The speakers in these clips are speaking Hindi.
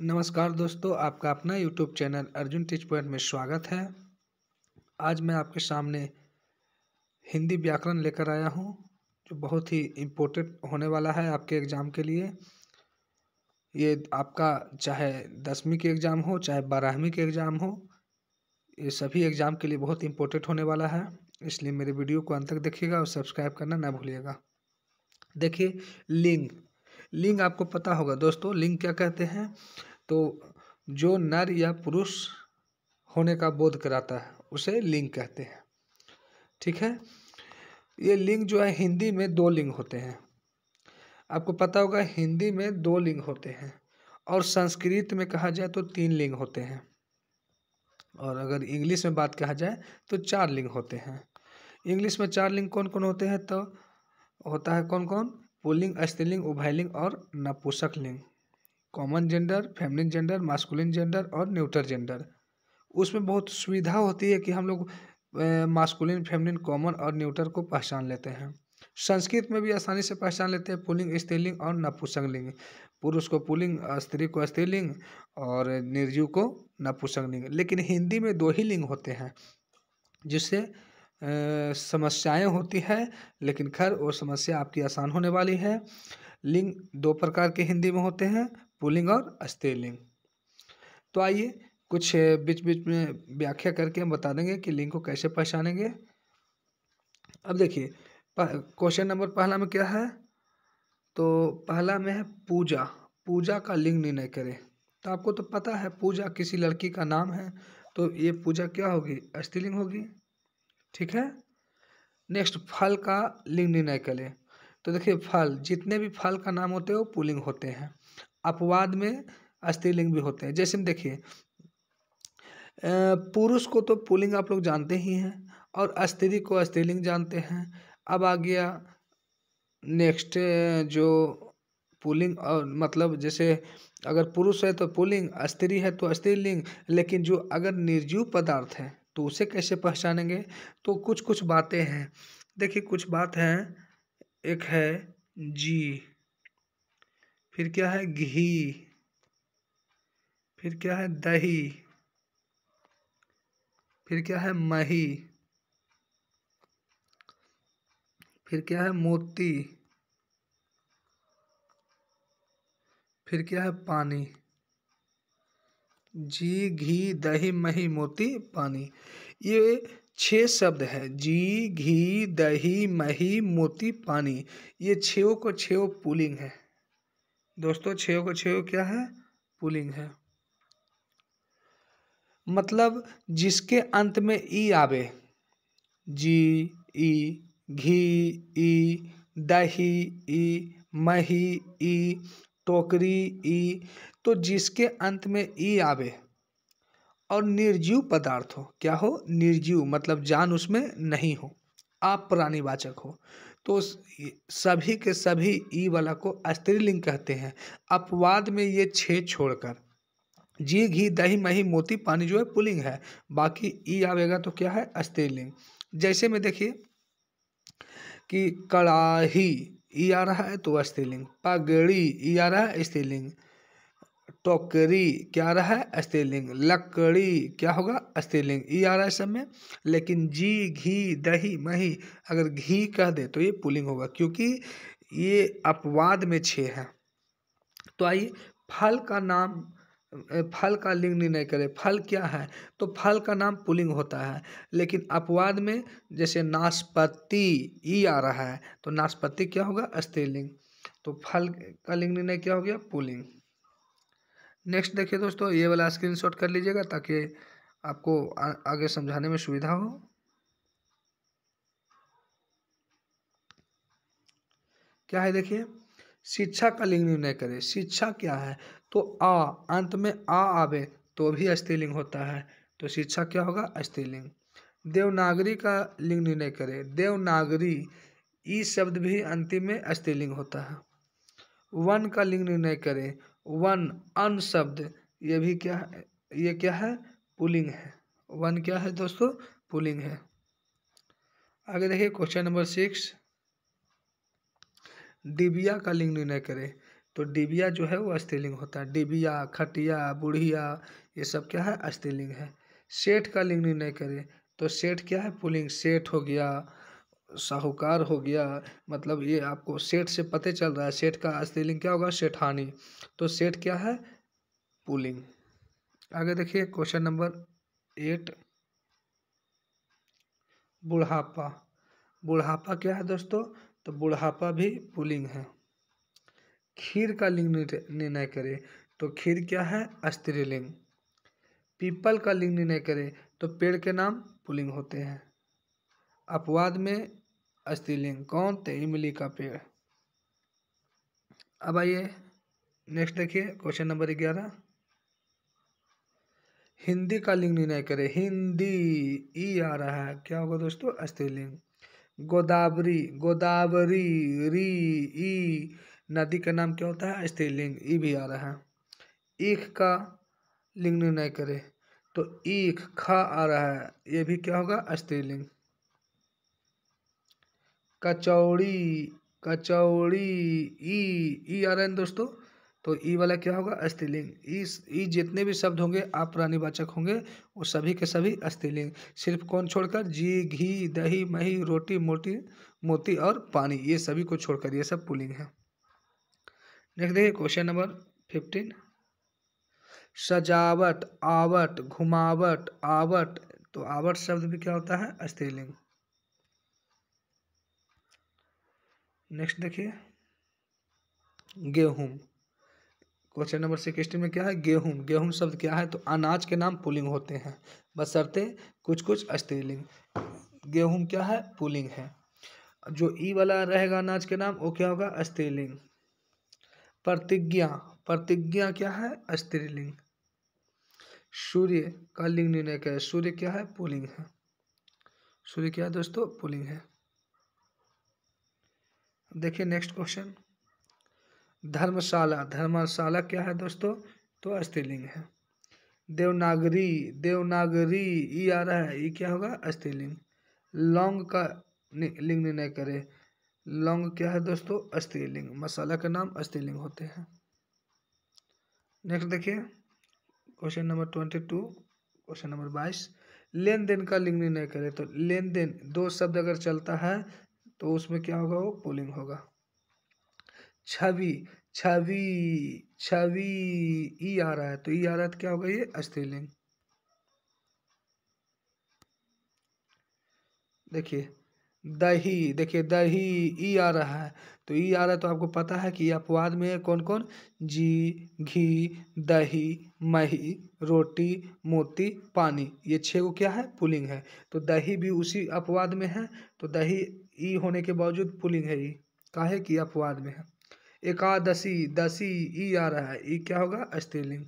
नमस्कार दोस्तों आपका अपना YouTube channel Arjun teach point में स्वागत है आज मैं आपके सामने हिंदी व्याकरण लेकर आया हूँ जो बहुत ही इम्पोर्टेंट होने वाला है आपके एग्ज़ाम के लिए ये आपका चाहे दसवीं के एग्ज़ाम हो चाहे बारहवीं के एग्ज़ाम हो ये सभी एग्ज़ाम के लिए बहुत इम्पोर्टेंट होने वाला है इसलिए मेरे वीडियो को अंत तक देखिएगा और सब्सक्राइब करना ना भूलिएगा देखिए लिंग लिंग आपको पता होगा दोस्तों लिंग क्या कहते हैं तो जो नर या पुरुष होने का बोध कराता है उसे लिंग कहते हैं ठीक है ये लिंग जो है हिंदी में दो लिंग होते हैं आपको पता होगा हिंदी में दो लिंग होते हैं और संस्कृत में कहा जाए तो तीन लिंग होते हैं और अगर इंग्लिश में बात कहा जाए तो चार लिंग होते हैं इंग्लिश में चार लिंग कौन कौन होते हैं तो होता है कौन कौन पुलिंग स्त्रीलिंग उभयलिंग और नपुसक लिंग common gender feminine gender masculine gender और न्यूटर जेंडर उसमें बहुत सुविधा होती है कि हम लोग मास्कुलिन फेमिनिन कॉमन और न्यूटर को पहचान लेते हैं संस्कृत में भी आसानी से पहचान लेते हैं पुलिंग स्त्रीलिंग और नपुसंग लिंग पुरुष को पुलिंग स्त्री को स्त्रीलिंग और निर्जीव को नपुसंग लिंग लेकिन हिंदी में दो ही लिंग होते हैं जिससे समस्याएं होती है लेकिन खैर वो समस्या आपकी आसान होने वाली है लिंग दो प्रकार के हिंदी में होते हैं पुलिंग और स्त्रीलिंग तो आइए कुछ बीच बीच में व्याख्या करके हम बता देंगे कि लिंग को कैसे पहचानेंगे अब देखिए क्वेश्चन नंबर पहला में क्या है तो पहला में है पूजा पूजा का लिंग निर्णय करें तो आपको तो पता है पूजा किसी लड़की का नाम है तो ये पूजा क्या होगी स्त्रीलिंग होगी ठीक है नेक्स्ट फल का लिंग निर्णय के लिए तो देखिए फल जितने भी फल का नाम होते हैं वो पुलिंग होते हैं अपवाद में स्त्रीलिंग भी होते हैं जैसे में देखिए पुरुष को तो पुलिंग आप लोग जानते ही हैं और स्त्री को स्त्रीलिंग जानते हैं अब आ गया नेक्स्ट जो पुलिंग और मतलब जैसे अगर पुरुष है तो पुलिंग स्त्री है तो स्त्रीलिंग लेकिन जो अगर निर्जीव पदार्थ है तो उसे कैसे पहचानेंगे तो कुछ कुछ बातें हैं देखिए कुछ बात हैं एक है जी फिर क्या है घी फिर क्या है दही फिर क्या है मही फिर क्या है मोती फिर क्या है पानी जी घी दही मही मोती पानी ये छह शब्द है जी घी दही मही मोती पानी ये छो को छो पुलिंग है दोस्तों छो को छो क्या है पुलिंग है मतलब जिसके अंत में ई आवे जी ई घी ई दही ई मही ई टोकरी ई तो जिसके अंत में ई आवे और निर्जीव पदार्थ हो क्या हो निर्जीव मतलब जान उसमें नहीं हो आप प्राणीवाचक हो तो सभी के सभी ई वाला को स्त्रीलिंग कहते हैं अपवाद में ये छेद छोड़कर जी घी दही मही मोती पानी जो है पुलिंग है बाकी ई आवेगा तो क्या है स्त्रीलिंग जैसे में देखिए कि कड़ाही ई आ रहा है तो स्त्रीलिंग पगड़ी ई आ रहा है स्त्रीलिंग टोकरी क्या रहा है स्त्रीलिंग लकड़ी क्या होगा स्त्रीलिंग ई आ रहा है सब में लेकिन जी घी दही मही अगर घी कह दे तो ये पुलिंग होगा क्योंकि ये अपवाद में छे है तो आइए फल का नाम फल का लिंग निर्णय करे फल क्या है तो फल का नाम पुलिंग होता है लेकिन अपवाद में जैसे नाशपति ई आ रहा है तो नाशपति क्या होगा स्त्रीलिंग तो फल का लिंग निर्णय क्या हो गया पुलिंग नेक्स्ट देखिए दोस्तों ये वाला स्क्रीनशॉट कर लीजिएगा ताकि आपको आगे समझाने में सुविधा हो क्या है देखिए शिक्षा का लिंग निर्णय करें शिक्षा क्या है तो आ अंत में आ आवे तो भी स्त्रीलिंग होता है तो शिक्षा क्या होगा स्त्रीलिंग देवनागरी का लिंग निर्णय करें देवनागरी ई शब्द भी अंतिम में स्त्रीलिंग होता है वन का लिंग निर्णय करें वन अन शब्द ये भी क्या है ये क्या है पुलिंग है वन क्या है दोस्तों पुलिंग है आगे देखिए क्वेश्चन नंबर सिक्स डिबिया का लिंग निर्णय करें तो डिबिया जो है वो स्त्रीलिंग होता है डिबिया खटिया बुढ़िया ये सब क्या है स्त्रीलिंग है सेठ का लिंग निर्णय करें तो सेठ क्या है पुलिंग सेठ हो गया साहूकार हो गया मतलब ये आपको सेठ से पते चल रहा है सेठ का स्त्रीलिंग क्या होगा सेठानी तो सेठ क्या है पुलिंग आगे देखिए क्वेश्चन नंबर एट बुढ़ापा बुढ़ापा क्या है दोस्तों तो बुढ़ापा भी पुलिंग है खीर का लिंग निर्णय करें तो खीर क्या है स्त्रीलिंग पीपल का लिंग निर्णय करें तो पेड़ के नाम पुलिंग होते हैं अपवाद में स्त्रीलिंग कौन थे तो इमली का पेड़ अब आइए नेक्स्ट देखिए क्वेश्चन नंबर ग्यारह हिंदी का लिंग निर्णय करें हिंदी ई आ रहा है क्या होगा दोस्तों स्त्रीलिंग गोदावरी गोदावरी री ई नदी का नाम क्या होता है स्त्रीलिंग ई भी आ रहा है ईख का लिंग निर्णय करें तो ईख खा आ रहा है ये भी क्या होगा स्त्रीलिंग कचौड़ी कचौड़ी ई ई आ रहे हैं दोस्तों तो ई वाला क्या होगा स्त्रीलिंग ई जितने भी शब्द होंगे आप प्राणीवाचक होंगे वो सभी के सभी स्त्रीलिंग सिर्फ कौन छोड़कर जी घी दही मही रोटी मोटी मोती और पानी ये सभी को छोड़कर ये सब पुलिंग है नेक्स्ट देखिए क्वेश्चन नंबर फिफ्टीन सजावट आवट घुमावट आवट तो आवट शब्द भी क्या होता है स्त्रीलिंग नेक्स्ट देखिए गेहूं क्वेश्चन नंबर सिक्सटीन में क्या है गेहूं गेहूं शब्द क्या है तो अनाज के नाम पुलिंग होते हैं बशर्ते कुछ कुछ स्त्रीलिंग गेहूं क्या है पुलिंग है जो ई वाला रहेगा अनाज के नाम वो क्या होगा स्त्रीलिंग प्रतिज्ञा प्रतिज्ञा क्या है स्त्रीलिंग सूर्य का लिंग निर्णय क्या है सूर्य क्या है पुलिंग है सूर्य क्या है दोस्तों पुलिंग है देखिए नेक्स्ट क्वेश्चन धर्मशाला धर्मशाला क्या है दोस्तों तो स्त्रीलिंग है देवनागरी देवनागरी ई आ रहा है ये क्या होगा स्त्रीलिंग लौंग का लिंग निर्णय करें लौंग क्या है दोस्तों स्त्रीलिंग मसाला का नाम स्त्रीलिंग होते हैं नेक्स्ट देखिए question number twenty two question number बाईस लेन देन का लिंग निर्णय करें तो लेन देन दो शब्द अगर चलता है तो उसमें क्या होगा वो पुलिंग होगा छवि छवि छवि ई आ रहा है तो ई आ रहा है तो क्या होगा ये स्त्रीलिंग देखिए दही देखिए दही ई आ रहा है तो ई आ रहा है तो आपको पता है कि अपवाद में कौन कौन जी घी दही मही रोटी मोती पानी ये छः को क्या है पुलिंग है तो दही भी उसी अपवाद में है तो दही ई होने के बावजूद पुलिंग है ई काहे कि अपवाद में है एकादशी दशी ई आ रहा है ई क्या होगा स्त्रीलिंग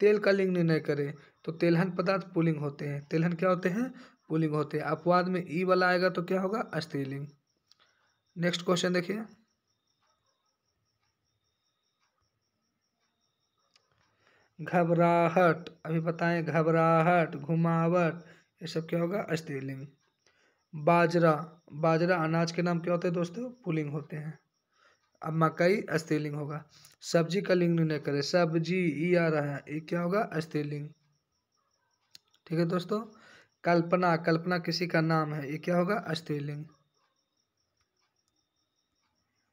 तेल का लिंग निर्णय करें तो तेलहन पदार्थ पुलिंग होते हैं तेलहन क्या होते हैं पुलिंग होते हैं अपवाद में ई वाला आएगा तो क्या होगा स्त्रीलिंग नेक्स्ट क्वेश्चन देखिए घबराहट अभी बताएं घबराहट घुमावट ये सब क्या होगा स्त्रीलिंग बाजरा बाजरा अनाज के नाम क्या होते हैं दोस्तों पुलिंग होते हैं अब मकई स्त्रीलिंग होगा सब्जी का लिंग निर्णय करें सब्जी ई आ रहा है ये क्या होगा स्त्रीलिंग ठीक है दोस्तों कल्पना कल्पना किसी का नाम है ये क्या होगा स्त्रीलिंग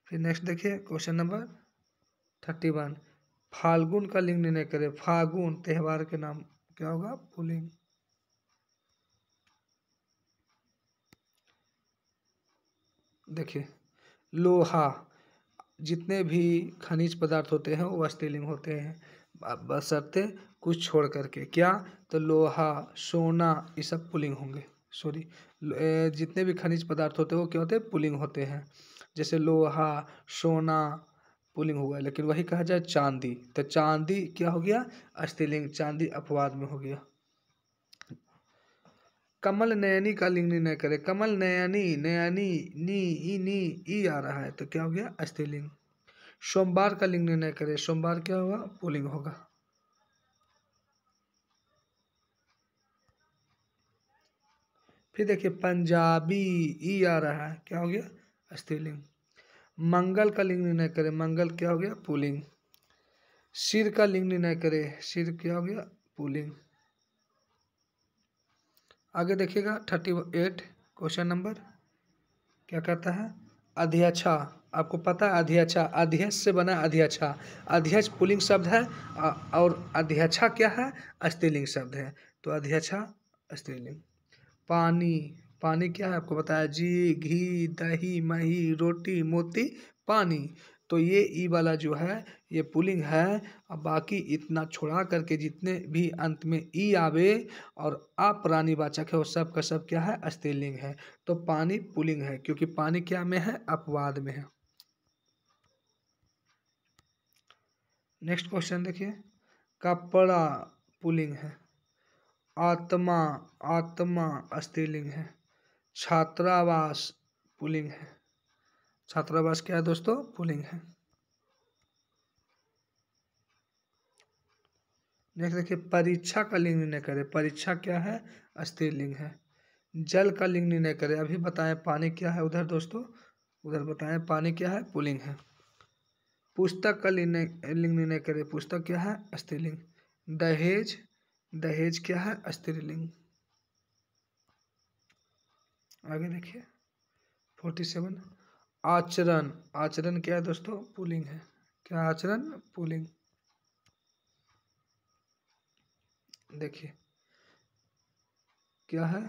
फिर नेक्स्ट देखिए क्वेश्चन नंबर थर्टी वन फाल्गुन का लिंग निर्णय करें फागुन त्यौहार के नाम क्या होगा पुलिंग देखिए लोहा जितने भी खनिज पदार्थ होते हैं वो स्थिलिंग होते हैं बशर्ते कुछ छोड़ करके क्या तो लोहा सोना ये सब पुलिंग होंगे सॉरी जितने भी खनिज पदार्थ होते हैं वो क्या होते हैं पुलिंग होते हैं जैसे लोहा सोना पुलिंग हुआ लेकिन वही कहा जाए चांदी तो चांदी क्या हो गया स्त्रीलिंग चांदी अपवाद में हो गया कमल नयनी का लिंग निर्णय करें कमल नयनी नयनी नी ई नी ई आ रहा है तो क्या हो गया स्त्रीलिंग सोमवार का लिंग निर्णय करें सोमवार क्या होगा पुलिंग होगा फिर देखिए पंजाबी ई आ रहा है क्या हो गया स्त्रीलिंग मंगल का लिंग निर्णय करें मंगल क्या हो गया पुलिंग सिर का लिंग निर्णय करें सिर क्या हो गया पुलिंग आगे देखिएगा थर्टी एट क्वेश्चन नंबर क्या कहता है अध्यक्षा आपको पता है अध्यक्षा अध्यक्ष से बना अध्यक्षा अध्यक्ष पुलिंग शब्द है और अध्यक्षा क्या है स्त्रीलिंग शब्द है तो अध्यक्षा स्त्रीलिंग पानी पानी क्या है आपको बताया जी घी दही मही रोटी मोती पानी तो ये ई वाला जो है ये पुलिंग है और बाकी इतना छोड़ा करके जितने भी अंत में ई आवे और अप्राणीवाचक है वो सब का सब क्या है स्त्रीलिंग है तो पानी पुलिंग है क्योंकि पानी क्या में है अपवाद में है नेक्स्ट क्वेश्चन देखिए कपड़ा पुलिंग है आत्मा आत्मा स्त्रीलिंग है छात्रावास पुलिंग है छात्रावास क्या है दोस्तों पुलिंग है नेक्स्ट देखिए परीक्षा का लिंग निर्णय करें परीक्षा क्या है स्त्रीलिंग है जल का लिंग निर्णय करें अभी बताएं पानी क्या है उधर दोस्तों उधर बताएं पानी क्या है पुलिंग है पुस्तक का लिंग निर्णय करें पुस्तक क्या है स्त्रीलिंग दहेज दहेज क्या है स्त्रीलिंग आगे देखिए फोर्टी सेवन आचरण आचरण क्या है दोस्तों पुलिंग है क्या आचरण पुलिंग देखिए क्या है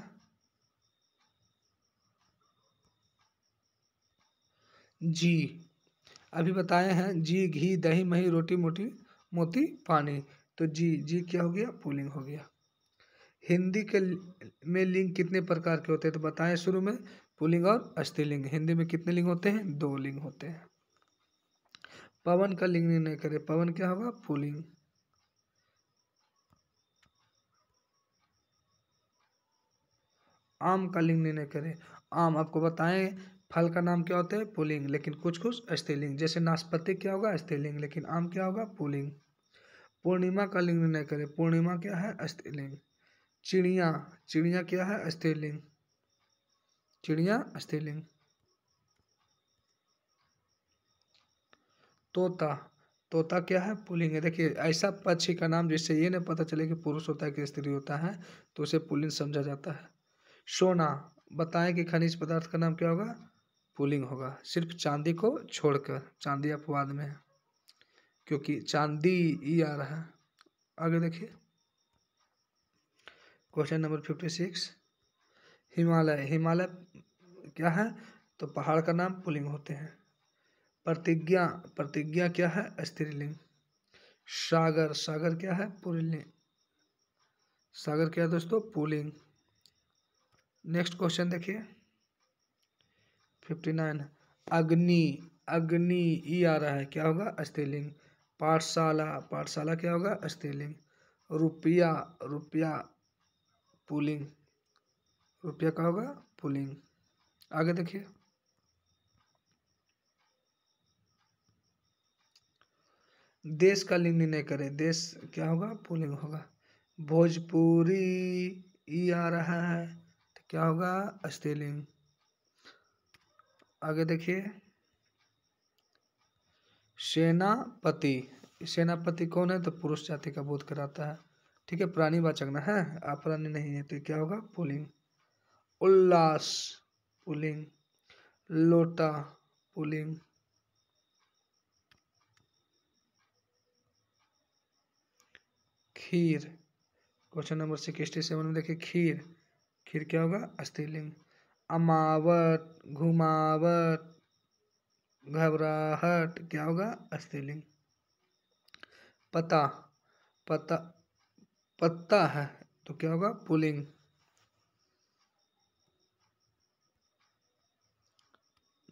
जी अभी बताए हैं जी घी दही मही रोटी मोटी मोती पानी तो जी जी क्या हो गया पुलिंग हो गया हिंदी के में लिंग कितने प्रकार के होते हैं तो बताएं शुरू में पुलिंग और स्त्रीलिंग हिंदी में कितने लिंग होते हैं दो लिंग होते हैं पवन का लिंग निर्णय करें पवन क्या होगा पुलिंग आम का लिंग निर्णय करें आम आपको बताएं फल का नाम क्या होता है पुलिंग लेकिन कुछ कुछ स्त्रीलिंग जैसे नाशपति क्या होगा स्त्रीलिंग लेकिन आम क्या होगा पुलिंग पूर्णिमा का लिंग निर्णय करें पूर्णिमा क्या है स्त्रीलिंग चिड़िया चिड़िया क्या है स्त्रीलिंग चिड़िया स्त्रीलिंग तोता तोता क्या है पुलिंग है देखिए ऐसा पक्षी का नाम जिससे ये नहीं पता चले कि पुरुष होता है कि स्त्री होता है तो उसे पुलिंग समझा जाता है सोना बताएं कि खनिज पदार्थ का नाम क्या होगा पुलिंग होगा सिर्फ चांदी को छोड़कर चांदी अपवाद में है क्योंकि चांदी ही आ रहा है आगे देखिए question number fifty six Himalaya Himalaya क्या है तो पहाड़ का नाम पुलिंग होते हैं प्रतिज्ञा प्रतिज्ञा क्या है स्त्रीलिंग सागर सागर क्या है पुलिंग सागर क्या है दोस्तों पुलिंग नेक्स्ट क्वेश्चन देखिए फिफ्टी नाइन अग्नि अग्नि ई आ रहा है क्या होगा स्त्रीलिंग पाठशाला पाठशाला क्या होगा स्त्रीलिंग रुपया रुपया पुलिंग रुपया का होगा पुलिंग आगे देखिए देश का लिंग निर्णय करे देश क्या होगा पुलिंग होगा भोजपुरी ई आ रहा है तो क्या होगा स्त्रीलिंग आगे देखिए सेनापति सेनापति कौन है तो पुरुष जाति का बोध कराता है ठीक है प्राणी वाचक ना है प्राणी नहीं है तो क्या होगा पुलिंग उल्लास पुलिंग लोटा पुलिंग खीर क्वेश्चन नंबर सिक्सटी सेवन में देखिए खीर खीर क्या होगा अस्थिलिंग अमावट घुमावट घबराहट क्या होगा अस्थिलिंग पता पता पत्ता है तो क्या होगा पुलिंग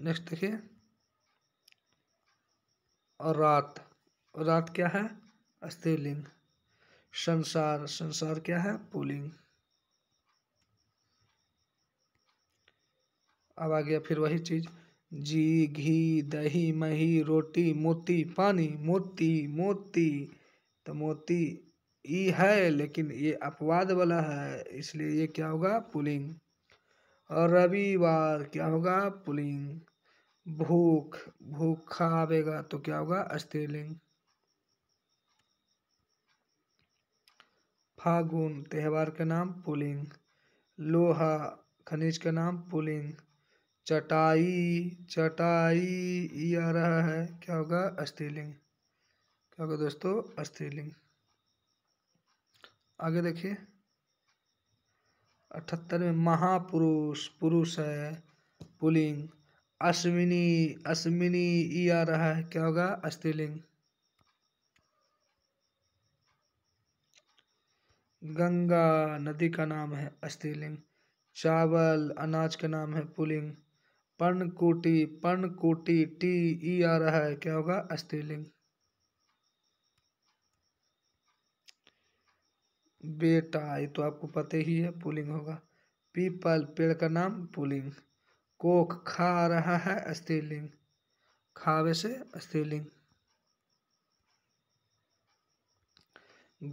नेक्स्ट देखिए और रात और रात क्या है स्त्रीलिंग संसार संसार क्या है पुलिंग अब आ गया फिर वही चीज़ जी घी दही मही रोटी मोती पानी मोती मोती तो मोती ई है लेकिन ये अपवाद वाला है इसलिए ये क्या होगा पुलिंग और रविवार क्या होगा पुलिंग भूख भूखा आवेगा तो क्या होगा स्त्रीलिंग फागुन त्यौहार का नाम पुलिंग लोहा खनिज का नाम पुलिंग चटाई चटाई ये आ रहा है क्या होगा स्त्रीलिंग क्या होगा दोस्तों स्त्रीलिंग आगे देखिए अठहत्तर में महापुरुष पुरुष है पुलिंग अश्विनी अश्विनी ई आ रहा है क्या होगा अस्त्रीलिंग गंगा नदी का नाम है अस्त्रीलिंग चावल अनाज का नाम है पुलिंग पर्णकुटी पर्णकुटी टी ई आ रहा है क्या होगा अस्त्रीलिंग बेटा ये तो आपको पता ही है पुलिंग होगा पीपल पेड़ का नाम पुलिंग कोख खा रहा है स्त्रीलिंग खावे से स्त्रीलिंग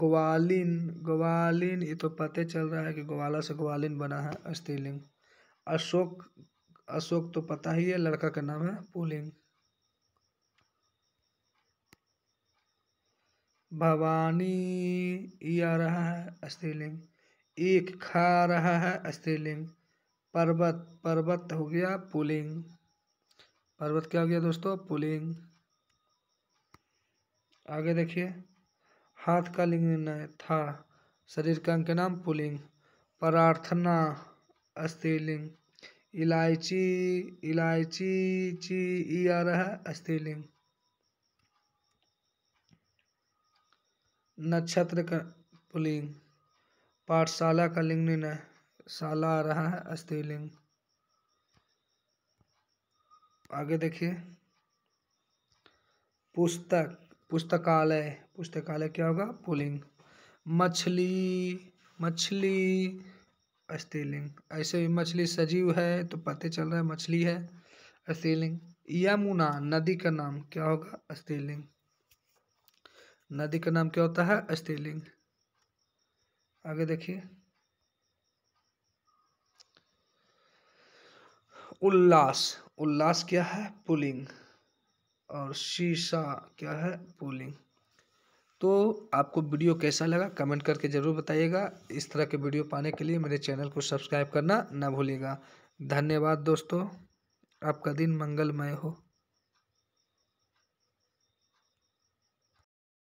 ग्वालिन ग्वालिन ये तो पते चल रहा है कि ग्वाला से ग्वालिन बना है स्त्रीलिंग अशोक अशोक तो पता ही है लड़का का नाम है पुलिंग भवानी ये आ रहा है स्त्रीलिंग एक खा रहा है स्त्रीलिंग पर्वत पर्वत हो गया पुलिंग पर्वत क्या हो गया दोस्तों पुलिंग आगे देखिए हाथ का लिंग निर्णय था शरीर का अंग के नाम पुलिंग प्रार्थना स्त्रीलिंग इलायची इलायची ची ई आ रहा है स्त्रीलिंग नक्षत्र का पुलिंग पाठशाला का लिंग निर्णय साला आ रहा है स्त्रीलिंग आगे देखिए पुस्तक पुस्तकालय पुस्तकालय क्या होगा पुलिंग मछली मछली स्त्रीलिंग ऐसे भी मछली सजीव है तो पते चल रहा है मछली है स्त्रीलिंग यमुना नदी का नाम क्या होगा स्त्रीलिंग नदी का नाम क्या होता है स्त्रीलिंग आगे देखिए उल्लास उल्लास क्या है पुलिंग और शीशा क्या है पुलिंग तो आपको वीडियो कैसा लगा कमेंट करके ज़रूर बताइएगा इस तरह के वीडियो पाने के लिए मेरे चैनल को सब्सक्राइब करना ना भूलिएगा धन्यवाद दोस्तों आपका दिन मंगलमय हो